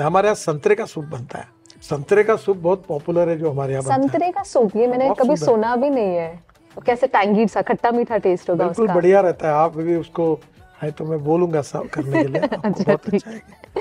हमारे यहाँ संतरे का सूप बनता है संतरे का सूप बहुत पॉपुलर है जो हमारे यहाँ संतरे का सूप ये मैंने कभी सुना भी नहीं है तो कैसे टैंगी सा खट्टा मीठा टेस्ट होगा बिल्कुल बढ़िया रहता है आप भी उसको है तो मैं बोलूंगा सब करने के लिए अच्छा, बहुत अच्छा